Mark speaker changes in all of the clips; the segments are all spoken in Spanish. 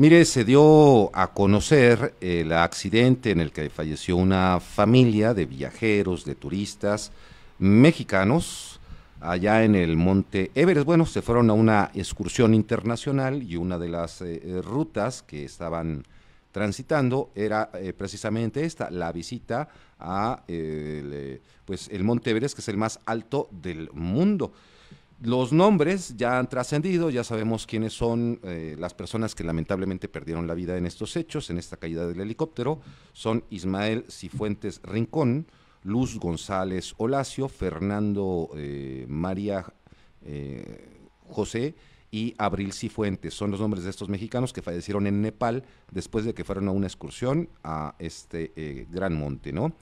Speaker 1: Mire, se dio a conocer eh, el accidente en el que falleció una familia de viajeros, de turistas mexicanos, allá en el monte Everest. Bueno, se fueron a una excursión internacional y una de las eh, eh, rutas que estaban transitando era precisamente esta, la visita a pues, el monte Everest, que es el más alto del mundo. Los nombres ya han trascendido, ya sabemos quiénes son eh, las personas que lamentablemente perdieron la vida en estos hechos, en esta caída del helicóptero. Son Ismael Cifuentes Rincón, Luz González Olacio, Fernando eh, María eh, José y Abril Cifuentes. Son los nombres de estos mexicanos que fallecieron en Nepal después de que fueron a una excursión a este gran monte, ¿no?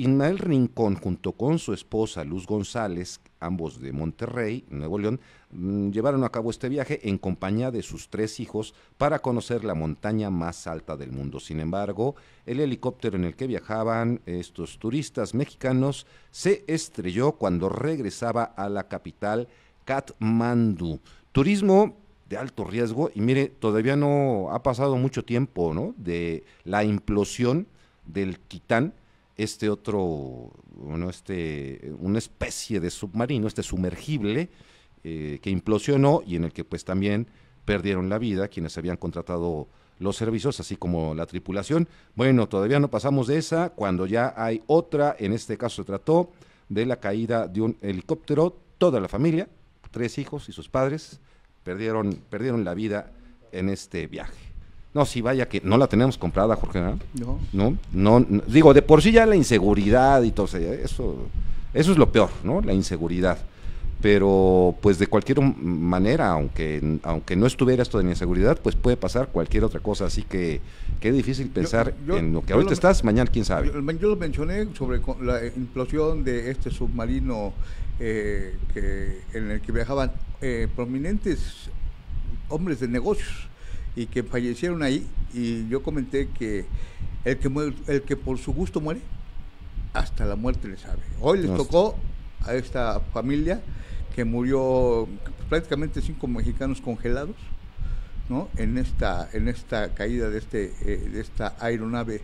Speaker 1: Inmael Rincón, junto con su esposa Luz González, ambos de Monterrey, Nuevo León, mm, llevaron a cabo este viaje en compañía de sus tres hijos para conocer la montaña más alta del mundo. Sin embargo, el helicóptero en el que viajaban estos turistas mexicanos se estrelló cuando regresaba a la capital Katmandú. Turismo de alto riesgo y mire, todavía no ha pasado mucho tiempo, ¿no? De la implosión del Kitán, este otro, bueno, este, una especie de submarino, este sumergible, eh, que implosionó y en el que pues también perdieron la vida quienes habían contratado los servicios, así como la tripulación. Bueno, todavía no pasamos de esa, cuando ya hay otra, en este caso se trató de la caída de un helicóptero, toda la familia, tres hijos y sus padres, perdieron, perdieron la vida en este viaje. No, sí, vaya que no la tenemos comprada, Jorge. ¿no? No. digo, de por sí ya la inseguridad y todo eso, eso es lo peor, ¿no? La inseguridad. Pero pues de cualquier manera, aunque, aunque no estuviera esto de la inseguridad, pues puede pasar cualquier otra cosa. Así que qué difícil pensar en lo que ahorita estás, mañana quién sabe. Yo,
Speaker 2: lo mencioné sobre la implosión de este submarino eh, en el que viajaban eh, prominentes hombres de negocios y que fallecieron ahí. Y yo comenté que el que, el que por su gusto muere, hasta la muerte le sabe. Hoy les tocó a esta familia que murió prácticamente cinco mexicanos congelados, ¿no? En esta, en esta caída de este, eh, de esta aeronave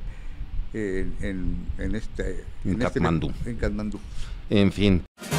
Speaker 2: eh, en, este, en, este, en, Katmandú. en Katmandú.
Speaker 1: En fin.